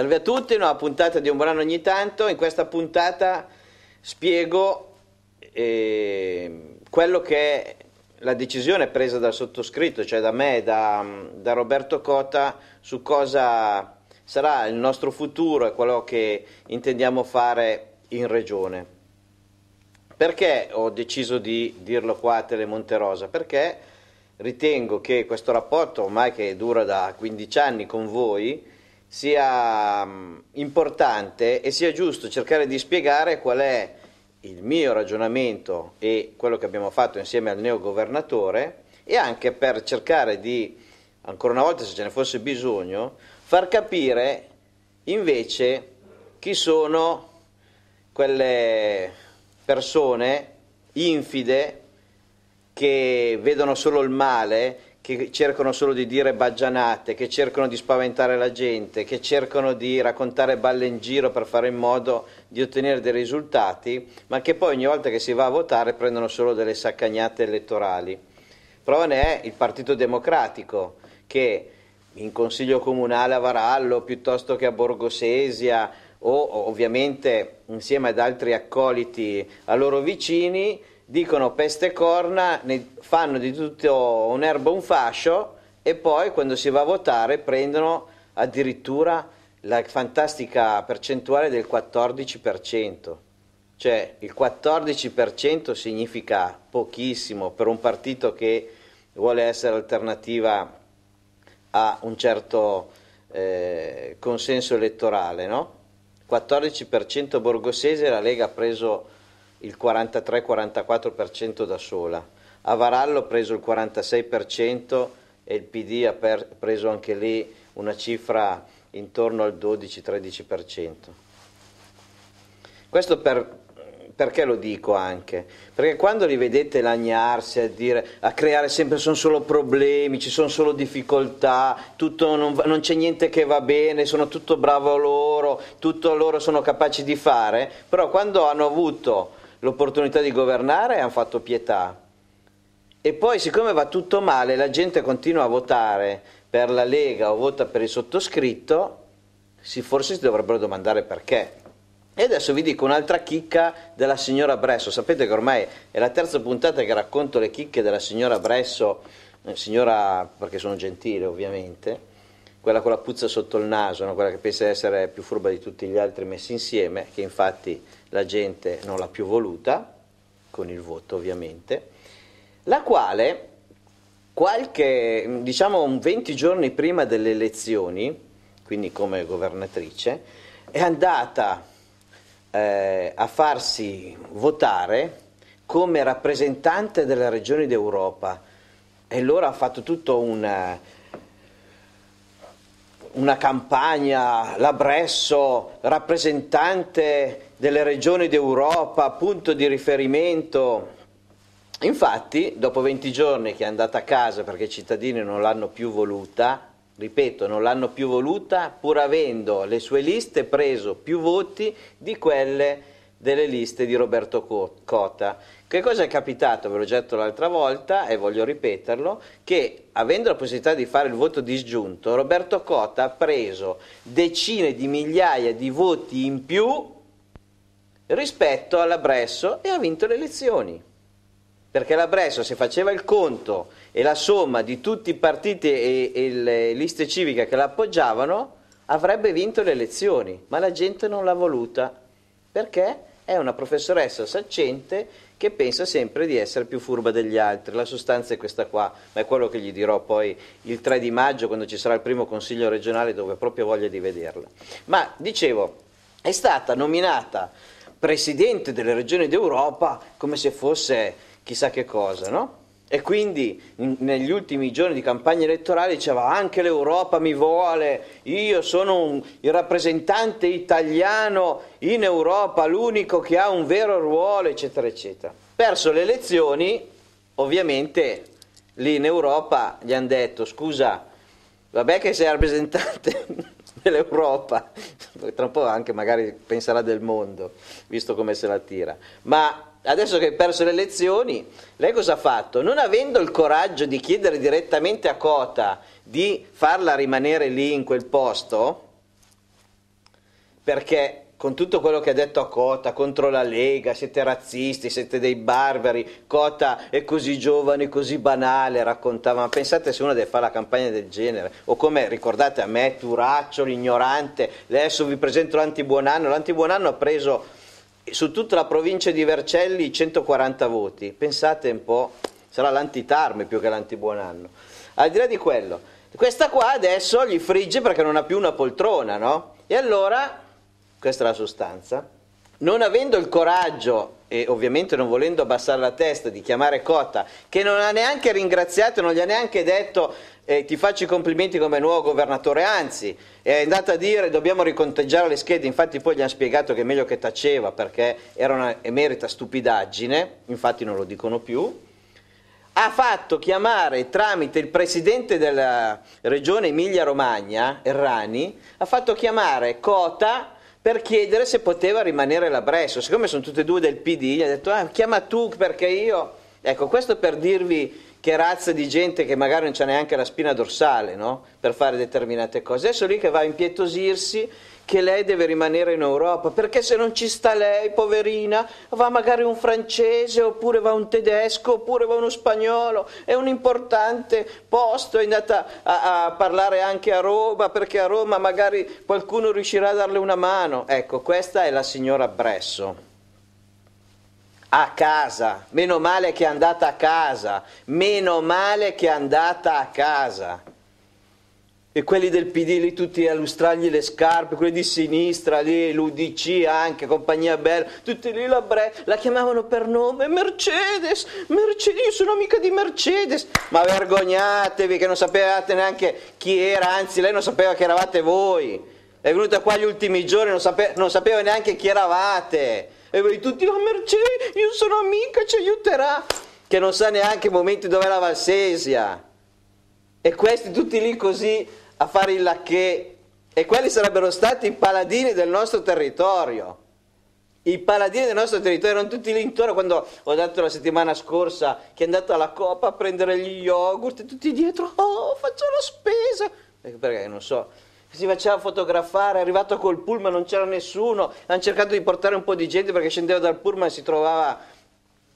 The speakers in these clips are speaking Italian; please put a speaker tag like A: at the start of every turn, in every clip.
A: Salve a tutti, nuova puntata di Un brano ogni tanto. In questa puntata spiego eh, quello che è la decisione presa dal sottoscritto, cioè da me e da, da, Roberto Cota, su cosa sarà il nostro futuro e quello che intendiamo fare in regione. Perché ho deciso di dirlo qua a Telemonte Rosa? Perché ritengo che questo rapporto, ormai che dura da 15 anni con voi, sia mm, importante e sia giusto cercare di spiegare qual è il mio ragionamento e quello che abbiamo fatto insieme al neo governatore e anche per cercare di, ancora una volta se ce ne fosse bisogno, far capire invece chi sono quelle persone infide che vedono solo il male che cercano solo di dire baggianate, che cercano di spaventare la gente, che cercano di raccontare balle in giro per fare in modo di ottenere dei risultati, ma che poi ogni volta che si va a votare prendono solo delle saccagnate elettorali. Prova ne è il Partito Democratico che in consiglio comunale a Varallo piuttosto che a Borgosesia o ovviamente insieme ad altri accoliti a loro vicini dicono peste e corna, fanno di tutto un erbo un fascio e poi quando si va a votare prendono addirittura la fantastica percentuale del 14%. Cioè il 14% significa pochissimo per un partito che vuole essere alternativa a un certo eh, consenso elettorale, no? 14% borgosese la Lega ha preso il 43-44% da sola, a Varallo ha preso il 46% e il PD ha per, preso anche lì una cifra intorno al 12-13%. Questo per, perché lo dico anche? Perché quando li vedete lagnarsi a, dire, a creare sempre sono solo problemi, ci sono solo difficoltà, non, non c'è niente che va bene, sono tutto bravo loro, tutto loro sono capaci di fare, però quando hanno avuto l'opportunità di governare e hanno fatto pietà. E poi siccome va tutto male, la gente continua a votare per la Lega o vota per il sottoscritto, si, forse si dovrebbero domandare perché. E adesso vi dico un'altra chicca della signora Bresso. Sapete che ormai è la terza puntata che racconto le chicche della signora Bresso, eh, signora perché sono gentile ovviamente, quella con la puzza sotto il naso, no? quella che pensa di essere più furba di tutti gli altri messi insieme, che infatti la gente non l'ha più voluta, con il voto ovviamente, la quale qualche, diciamo 20 giorni prima delle elezioni, quindi come governatrice, è andata eh, a farsi votare come rappresentante delle regioni d'Europa e allora ha fatto tutto un una campagna, l'Abresso, rappresentante delle regioni d'Europa, punto di riferimento. Infatti, dopo 20 giorni che è andata a casa perché i cittadini non l'hanno più voluta, ripeto, non l'hanno più voluta, pur avendo le sue liste preso più voti di quelle delle liste di Roberto Cotta. Che cosa è capitato? Ve l'ho già detto l'altra volta e voglio ripeterlo, che avendo la possibilità di fare il voto disgiunto, Roberto Cotta ha preso decine di migliaia di voti in più rispetto alla Bresso e ha vinto le elezioni. Perché la Bresso se faceva il conto e la somma di tutti i partiti e, e le liste civiche che la appoggiavano, avrebbe vinto le elezioni, ma la gente non l'ha voluta. Perché? è una professoressa saccente che pensa sempre di essere più furba degli altri. La sostanza è questa qua, ma è quello che gli dirò poi il 3 di maggio quando ci sarà il primo consiglio regionale dove ho proprio voglia di vederla. Ma dicevo, è stata nominata presidente delle regioni d'Europa come se fosse chissà che cosa, no? E quindi in, negli ultimi giorni di campagna elettorale diceva anche l'Europa mi vuole, io sono un, il rappresentante italiano in Europa, l'unico che ha un vero ruolo, eccetera, eccetera. Perso le elezioni, ovviamente lì in Europa gli hanno detto scusa, vabbè che sei rappresentante dell'Europa, tra un po' anche magari penserà del mondo, visto come se la tira. Ma adesso che hai perso le elezioni, lei cosa ha fatto? Non avendo il coraggio di chiedere direttamente a Cota di farla rimanere lì in quel posto, perché con tutto quello che ha detto a Cota contro la Lega, siete razzisti, siete dei barbari, Cota è così giovane, così banale, raccontava, ma pensate se uno deve fare la campagna del genere, o come ricordate a me, Turaccio, l'ignorante, adesso vi presento l'antibuonanno, l'antibuonanno ha preso su tutta la provincia di Vercelli 140 voti, pensate un po', sarà l'antitarme più che l'antibuonanno, al di là di quello, questa qua adesso gli frigge perché non ha più una poltrona, no? E allora questa è la sostanza, non avendo il coraggio e ovviamente non volendo abbassare la testa di chiamare Cotta, che non ha neanche ringraziato, non gli ha neanche detto eh, ti faccio i complimenti come nuovo governatore, anzi è andata a dire dobbiamo riconteggiare le schede, infatti poi gli hanno spiegato che è meglio che taceva perché era una emerita stupidaggine, infatti non lo dicono più, ha fatto chiamare tramite il presidente della regione Emilia Romagna, Errani, ha fatto chiamare Cota per chiedere se poteva rimanere la Bresso. Siccome sono tutte e due del PD, gli ha detto ah, chiama tu perché io... Ecco, questo per dirvi che razza di gente che magari non c'ha neanche la spina dorsale no? per fare determinate cose. Adesso lì che va a impietosirsi che lei deve rimanere in Europa, perché se non ci sta lei, poverina, va magari un francese, oppure va un tedesco, oppure va uno spagnolo, è un importante posto, è andata a, a parlare anche a Roma, perché a Roma magari qualcuno riuscirà a darle una mano. Ecco, questa è la signora Bresso a casa, meno male che è andata a casa, meno male che è andata a casa e quelli del PD lì tutti a lustrargli le scarpe, quelli di sinistra lì, l'UDC anche, compagnia bella, tutti lì la, bre- la chiamavano per nome Mercedes, Mercedes, io sono amica di Mercedes, ma vergognatevi che non sapevate neanche chi era, anzi lei non sapeva che eravate voi, è venuta qua gli ultimi giorni, non, sape- non sapeva neanche chi eravate, e voi tutti la oh, Mercedes, io sono amica, ci aiuterà, che non sa neanche i momenti dove la Valsesia e questi tutti lì così a fare il lacchè e quelli sarebbero stati i paladini del nostro territorio. I paladini del nostro territorio erano tutti lì intorno quando ho detto la settimana scorsa che è andato alla Coppa a prendere gli yogurt e tutti dietro, oh faccio la spesa, ecco perché, non so, si faceva fotografare, è arrivato col pullman, non c'era nessuno, hanno cercato di portare un po' di gente perché scendeva dal pullman e si trovava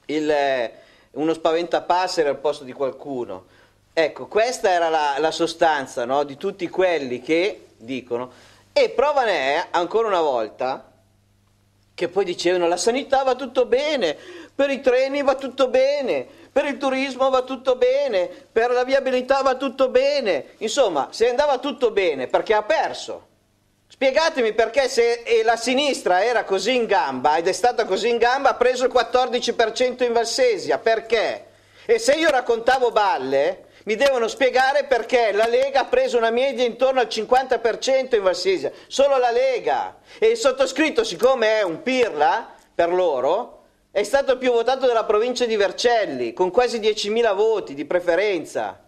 A: il, eh, uno spaventapasseri al posto di qualcuno Ecco, questa era la, la sostanza no? di tutti quelli che dicono. E prova ne è, ancora una volta, che poi dicevano la sanità va tutto bene, per i treni va tutto bene, per il turismo va tutto bene, per la viabilità va tutto bene. Insomma, se andava tutto bene, perché ha perso? Spiegatemi perché se la sinistra era così in gamba ed è stata così in gamba, ha preso il 14% in Valsesia, perché? E se io raccontavo balle, mi devono spiegare perché la Lega ha preso una media intorno al 50% in Valsesia, solo la Lega. E il sottoscritto, siccome è un pirla per loro, è stato più votato della provincia di Vercelli, con quasi 10.000 voti di preferenza.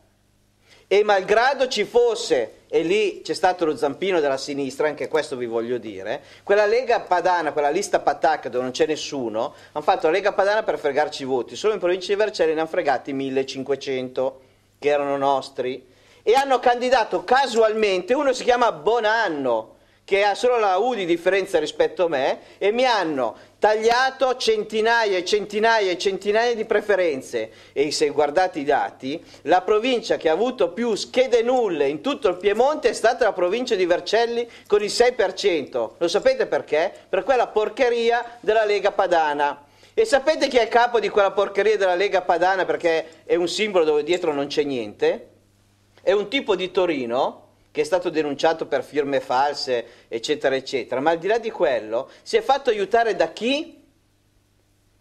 A: E malgrado ci fosse, e lì c'è stato lo zampino della sinistra, anche questo vi voglio dire, quella Lega Padana, quella lista patacca dove non c'è nessuno, hanno fatto la Lega Padana per fregarci i voti, solo in provincia di Vercelli ne hanno fregati 1500 che erano nostri, e hanno candidato casualmente, uno si chiama Bonanno, che ha solo la U di differenza rispetto a me, e mi hanno tagliato centinaia e centinaia e centinaia di preferenze. E se guardate i dati, la provincia che ha avuto più schede nulle in tutto il Piemonte è stata la provincia di Vercelli con il 6%. Lo sapete perché? Per quella porcheria della Lega Padana. E sapete chi è il capo di quella porcheria della Lega Padana perché è un simbolo dove dietro non c'è niente? È un tipo di Torino che è stato denunciato per firme false, eccetera, eccetera. Ma al di là di quello, si è fatto aiutare da chi?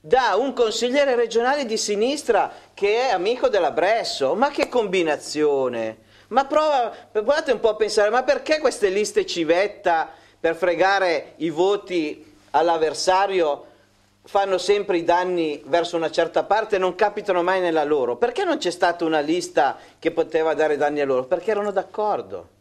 A: Da un consigliere regionale di sinistra che è amico della Bresso. Ma che combinazione! Ma prova, provate un po' a pensare, ma perché queste liste civetta per fregare i voti all'avversario fanno sempre i danni verso una certa parte e non capitano mai nella loro. Perché non c'è stata una lista che poteva dare danni a loro? Perché erano d'accordo.